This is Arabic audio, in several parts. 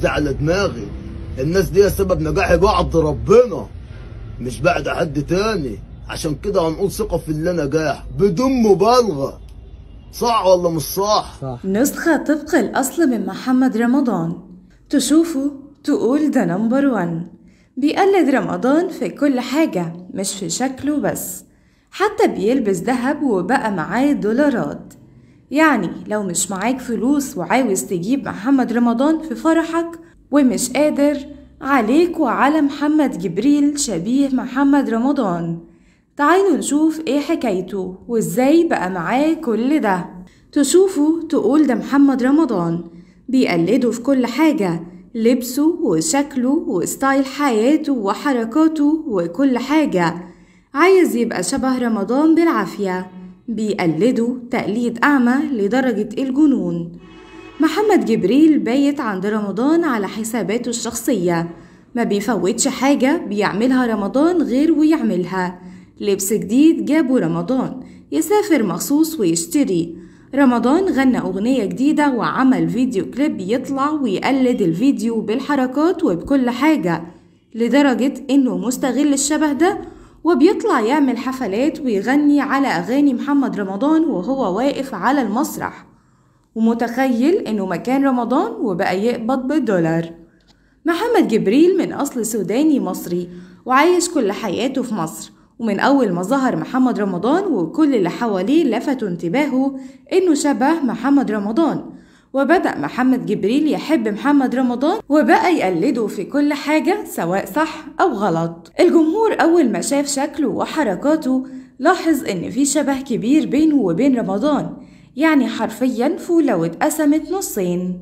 ده على دماغي الناس دي سبب نجاحي بعد ربنا مش بعد حد تاني عشان كده هنقول ثقة في اللي نجاح بدون مبالغة صح ولا مش صح؟, صح نسخة طبق الأصل من محمد رمضان تشوفه تقول ده نمبر ون بيقلد رمضان في كل حاجة مش في شكله بس حتى بيلبس ذهب وبقى معاه دولارات يعني لو مش معاك فلوس وعاوز تجيب محمد رمضان في فرحك ومش قادر عليك وعلى محمد جبريل شبيه محمد رمضان تعالوا نشوف ايه حكايته وازاي بقى معاه كل ده تشوفه تقول ده محمد رمضان بيقلده في كل حاجة لبسه وشكله وستايل حياته وحركاته وكل حاجة عايز يبقى شبه رمضان بالعافية بيقلدوا تقليد أعمى لدرجة الجنون محمد جبريل بايت عند رمضان على حساباته الشخصية ما بيفوتش حاجة بيعملها رمضان غير ويعملها لبس جديد جابه رمضان يسافر مخصوص ويشتري رمضان غنى أغنية جديدة وعمل فيديو كليب يطلع ويقلد الفيديو بالحركات وبكل حاجة لدرجة إنه مستغل الشبه ده وبيطلع يعمل حفلات ويغني على أغاني محمد رمضان وهو واقف على المسرح ومتخيل إنه مكان رمضان وبقى يقبض بالدولار محمد جبريل من أصل سوداني مصري وعايش كل حياته في مصر ومن أول ما ظهر محمد رمضان وكل اللي حواليه لفتوا انتباهه إنه شبه محمد رمضان وبدأ محمد جبريل يحب محمد رمضان وبقى يقلده في كل حاجة سواء صح أو غلط الجمهور أول ما شاف شكله وحركاته لاحظ إن في شبه كبير بينه وبين رمضان يعني حرفيا فولة واتقسمت نصين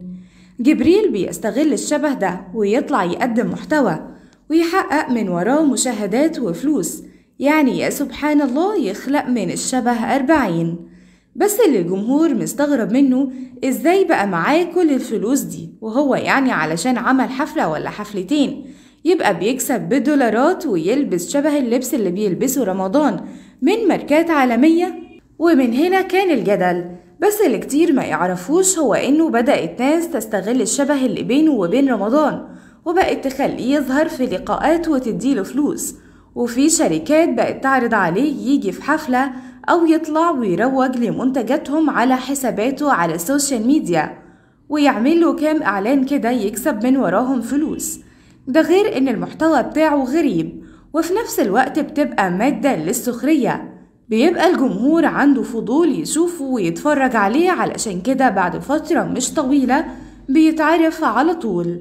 جبريل بيستغل الشبه ده ويطلع يقدم محتوى ويحقق من وراه مشاهدات وفلوس يعني يا سبحان الله يخلق من الشبه أربعين بس اللي الجمهور مستغرب منه ازاي بقى معاه كل الفلوس دي وهو يعني علشان عمل حفلة ولا حفلتين يبقى بيكسب بالدولارات ويلبس شبه اللبس اللي بيلبسه رمضان من ماركات عالمية ومن هنا كان الجدل بس اللي كتير ما يعرفوش هو انه بدأت ناس تستغل الشبه اللي بينه وبين رمضان وبقت تخليه يظهر في لقاءات وتديله فلوس وفي شركات بقت تعرض عليه يجي في حفلة أو يطلع ويروج لمنتجاتهم على حساباته على السوشيال ميديا ويعملوا كام إعلان كده يكسب من وراهم فلوس ده غير إن المحتوى بتاعه غريب وفي نفس الوقت بتبقى مادة للسخرية بيبقى الجمهور عنده فضول يشوفه ويتفرج عليه علشان كده بعد فترة مش طويلة بيتعرف على طول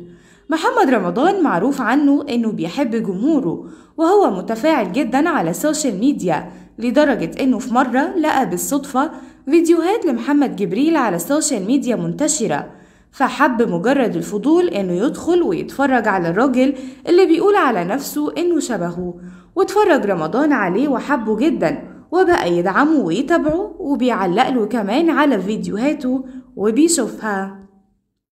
محمد رمضان معروف عنه انه بيحب جمهوره وهو متفاعل جدا على السوشيال ميديا لدرجة إنه في مرة لقى بالصدفة فيديوهات لمحمد جبريل على السوشيال ميديا منتشرة فحب مجرد الفضول إنه يدخل ويتفرج على الراجل اللي بيقول على نفسه إنه شبهه واتفرج رمضان عليه وحبه جدا وبقى يدعمه ويتابعه وبيعلق له كمان على فيديوهاته وبيشوفها